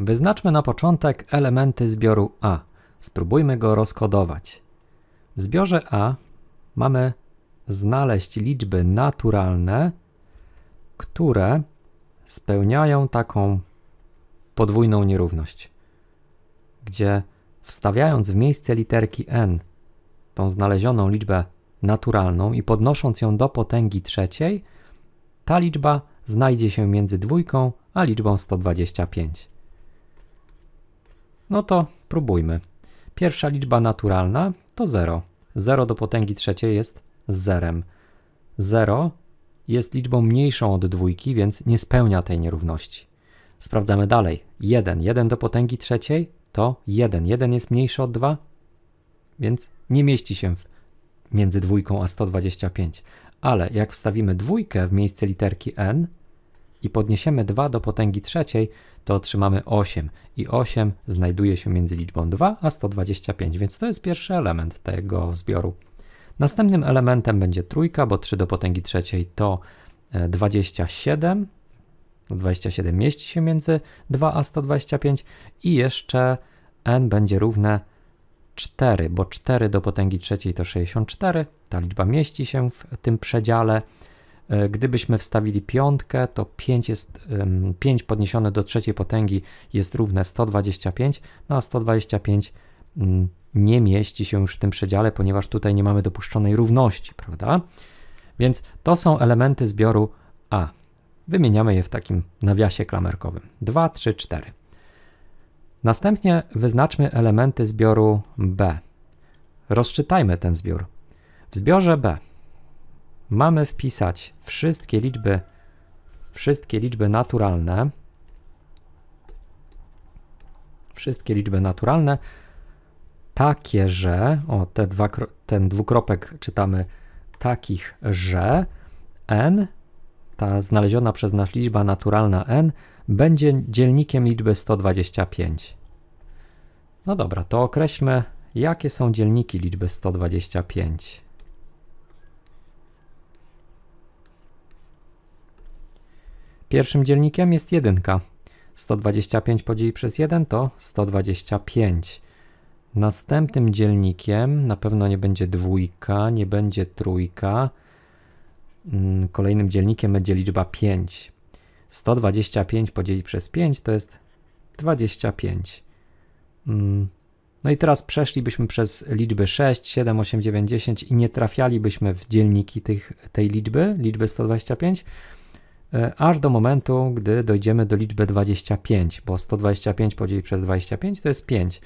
Wyznaczmy na początek elementy zbioru A. Spróbujmy go rozkodować. W zbiorze A mamy znaleźć liczby naturalne, które spełniają taką podwójną nierówność, gdzie wstawiając w miejsce literki n tą znalezioną liczbę naturalną i podnosząc ją do potęgi trzeciej, ta liczba znajdzie się między dwójką a liczbą 125. No to próbujmy. Pierwsza liczba naturalna to 0. 0 do potęgi trzeciej jest zerem. 0 jest liczbą mniejszą od dwójki, więc nie spełnia tej nierówności. Sprawdzamy dalej. 1. 1 do potęgi trzeciej to 1. 1 jest mniejszy od 2, więc nie mieści się między dwójką a 125. Ale jak wstawimy dwójkę w miejsce literki n, i podniesiemy 2 do potęgi trzeciej, to otrzymamy 8 i 8 znajduje się między liczbą 2 a 125, więc to jest pierwszy element tego zbioru. Następnym elementem będzie trójka, bo 3 do potęgi trzeciej to 27, e, 27 mieści się między 2 a 125 i jeszcze n będzie równe 4, bo 4 do potęgi trzeciej to 64, ta liczba mieści się w tym przedziale, E, gdybyśmy wstawili piątkę, to 5, jest, 5 podniesione do trzeciej potęgi jest równe 125, no a 125 mm, nie mieści się już w tym przedziale, ponieważ tutaj nie mamy dopuszczonej równości, prawda? Więc to są elementy zbioru A. Wymieniamy je w takim nawiasie klamerkowym. 2, 3, 4. Następnie wyznaczmy elementy zbioru B. Rozczytajmy ten zbiór. W zbiorze B mamy wpisać wszystkie liczby, wszystkie liczby naturalne, wszystkie liczby naturalne, takie, że, o, te dwa, ten dwukropek czytamy takich, że n, ta znaleziona przez nas liczba naturalna n, będzie dzielnikiem liczby 125. No dobra, to określmy, jakie są dzielniki liczby 125. Pierwszym dzielnikiem jest jedynka. 125 podzielić przez 1 to 125. Następnym dzielnikiem na pewno nie będzie dwójka, nie będzie trójka. Mm, kolejnym dzielnikiem będzie liczba 5. 125 podzielić przez 5 to jest 25. Mm, no i teraz przeszlibyśmy przez liczby 6, 7, 8, 9, 10 i nie trafialibyśmy w dzielniki tych, tej liczby, liczby 125, E, aż do momentu, gdy dojdziemy do liczby 25, bo 125 podzielić przez 25 to jest 5.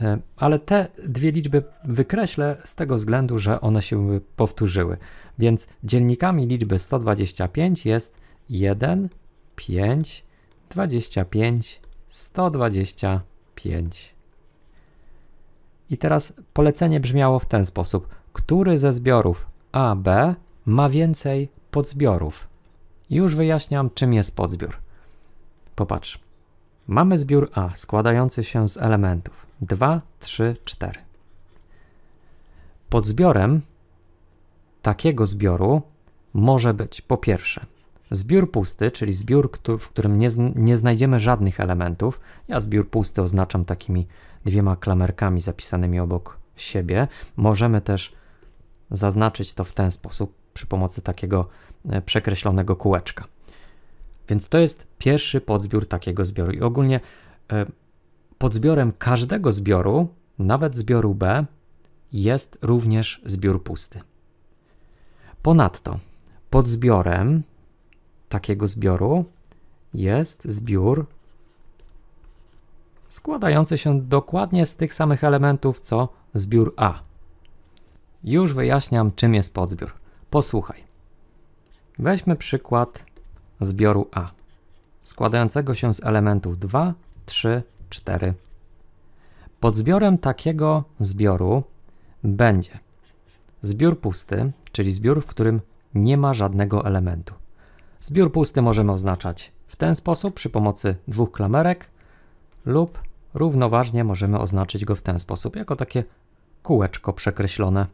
E, ale te dwie liczby wykreślę z tego względu, że one się powtórzyły. Więc dzielnikami liczby 125 jest 1, 5, 25, 125. I teraz polecenie brzmiało w ten sposób. Który ze zbiorów A, B ma więcej podzbiorów? Już wyjaśniam, czym jest podzbiór. Popatrz. Mamy zbiór A składający się z elementów 2, 3, 4. Podzbiorem takiego zbioru może być po pierwsze zbiór pusty, czyli zbiór, w którym nie, nie znajdziemy żadnych elementów. Ja zbiór pusty oznaczam takimi dwiema klamerkami zapisanymi obok siebie. Możemy też zaznaczyć to w ten sposób przy pomocy takiego e, przekreślonego kółeczka. Więc to jest pierwszy podzbiór takiego zbioru. I ogólnie e, podzbiorem każdego zbioru, nawet zbioru B, jest również zbiór pusty. Ponadto podzbiorem takiego zbioru jest zbiór składający się dokładnie z tych samych elementów co zbiór A. Już wyjaśniam, czym jest podzbiór. Posłuchaj. Weźmy przykład zbioru A, składającego się z elementów 2, 3, 4. Pod zbiorem takiego zbioru będzie zbiór pusty, czyli zbiór, w którym nie ma żadnego elementu. Zbiór pusty możemy oznaczać w ten sposób przy pomocy dwóch klamerek lub równoważnie możemy oznaczyć go w ten sposób, jako takie kółeczko przekreślone.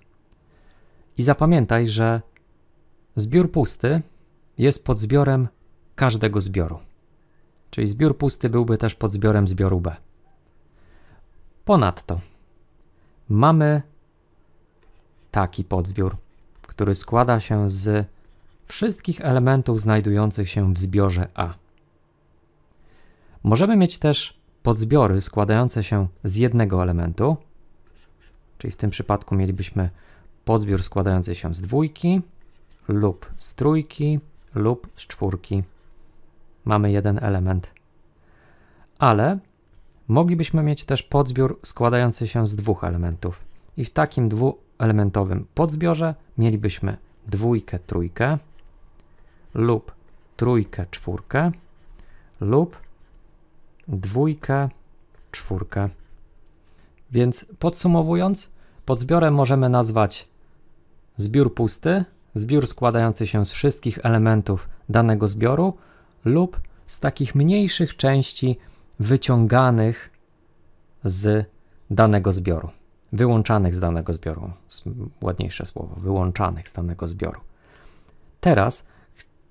I zapamiętaj, że Zbiór pusty jest pod zbiorem każdego zbioru. Czyli zbiór pusty byłby też pod zbiorem zbioru B. Ponadto mamy taki podzbiór, który składa się z wszystkich elementów znajdujących się w zbiorze A. Możemy mieć też podzbiory składające się z jednego elementu, czyli w tym przypadku mielibyśmy podzbiór składający się z dwójki, lub z trójki lub z czwórki. Mamy jeden element. Ale moglibyśmy mieć też podzbiór składający się z dwóch elementów. I w takim dwuelementowym podzbiorze mielibyśmy dwójkę, trójkę lub trójkę, czwórkę lub dwójkę, czwórkę. Więc podsumowując, podzbiorem możemy nazwać zbiór pusty zbiór składający się z wszystkich elementów danego zbioru lub z takich mniejszych części wyciąganych z danego zbioru, wyłączanych z danego zbioru, ładniejsze słowo, wyłączanych z danego zbioru. Teraz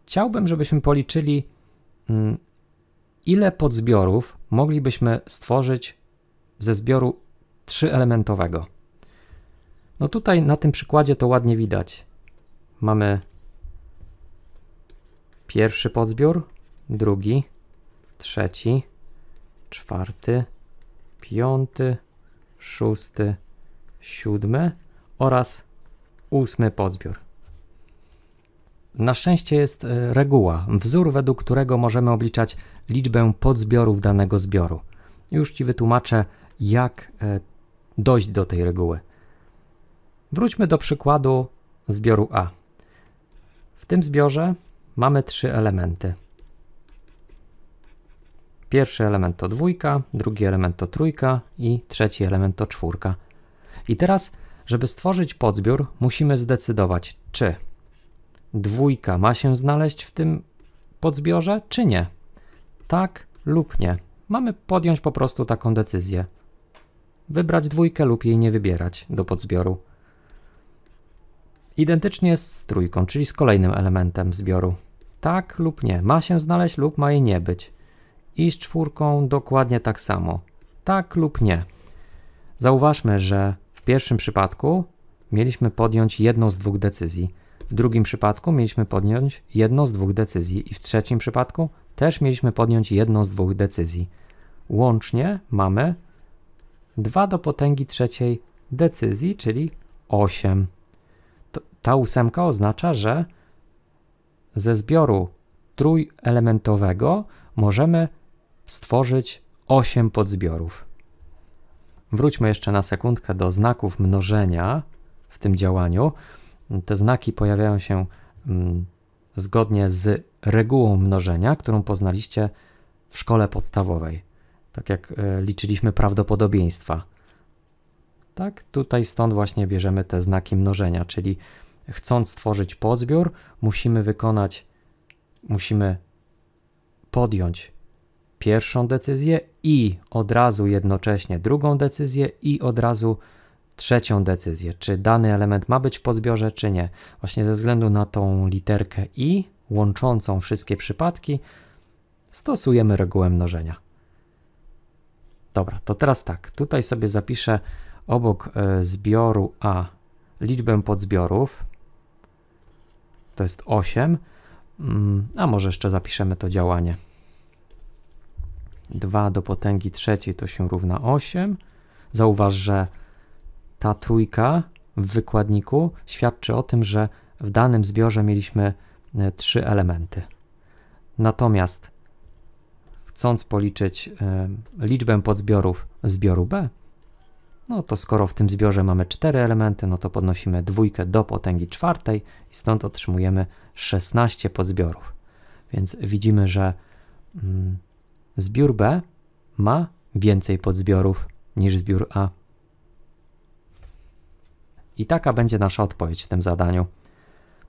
chciałbym, żebyśmy policzyli, mm, ile podzbiorów moglibyśmy stworzyć ze zbioru trzyelementowego. No tutaj na tym przykładzie to ładnie widać. Mamy pierwszy podzbiór, drugi, trzeci, czwarty, piąty, szósty, siódmy oraz ósmy podzbiór. Na szczęście jest e, reguła, wzór według którego możemy obliczać liczbę podzbiorów danego zbioru. Już Ci wytłumaczę, jak e, dojść do tej reguły. Wróćmy do przykładu zbioru A. W tym zbiorze mamy trzy elementy. Pierwszy element to dwójka, drugi element to trójka i trzeci element to czwórka. I teraz, żeby stworzyć podzbiór, musimy zdecydować, czy dwójka ma się znaleźć w tym podzbiorze, czy nie. Tak lub nie. Mamy podjąć po prostu taką decyzję. Wybrać dwójkę lub jej nie wybierać do podzbioru. Identycznie z trójką, czyli z kolejnym elementem zbioru. Tak lub nie, ma się znaleźć lub ma jej nie być. I z czwórką dokładnie tak samo. Tak lub nie. Zauważmy, że w pierwszym przypadku mieliśmy podjąć jedną z dwóch decyzji. W drugim przypadku mieliśmy podjąć jedną z dwóch decyzji i w trzecim przypadku też mieliśmy podjąć jedną z dwóch decyzji. Łącznie mamy 2 do potęgi trzeciej decyzji, czyli 8 ta ósemka oznacza, że ze zbioru trójelementowego możemy stworzyć 8 podzbiorów. Wróćmy jeszcze na sekundkę do znaków mnożenia w tym działaniu. Te znaki pojawiają się mm, zgodnie z regułą mnożenia, którą poznaliście w szkole podstawowej. Tak jak e, liczyliśmy prawdopodobieństwa. Tak, tutaj stąd właśnie bierzemy te znaki mnożenia, czyli chcąc stworzyć podzbiór, musimy wykonać, musimy podjąć pierwszą decyzję i od razu jednocześnie drugą decyzję i od razu trzecią decyzję, czy dany element ma być w podzbiorze, czy nie. Właśnie ze względu na tą literkę i łączącą wszystkie przypadki stosujemy regułę mnożenia. Dobra, to teraz tak, tutaj sobie zapiszę obok e, zbioru A liczbę podzbiorów, to jest 8, mm, a może jeszcze zapiszemy to działanie. 2 do potęgi trzeciej to się równa 8. Zauważ, że ta trójka w wykładniku świadczy o tym, że w danym zbiorze mieliśmy e, trzy elementy. Natomiast chcąc policzyć e, liczbę podzbiorów zbioru B, no to skoro w tym zbiorze mamy 4 elementy, no to podnosimy dwójkę do potęgi czwartej i stąd otrzymujemy 16 podzbiorów. Więc widzimy, że mm, zbiór B ma więcej podzbiorów niż zbiór A. I taka będzie nasza odpowiedź w tym zadaniu.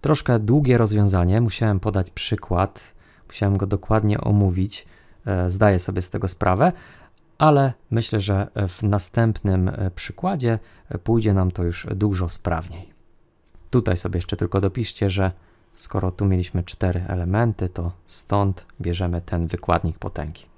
Troszkę długie rozwiązanie, musiałem podać przykład, musiałem go dokładnie omówić, e, zdaję sobie z tego sprawę, ale myślę, że w następnym e, przykładzie e, pójdzie nam to już dużo sprawniej. Tutaj sobie jeszcze tylko dopiszcie, że skoro tu mieliśmy cztery elementy, to stąd bierzemy ten wykładnik potęgi.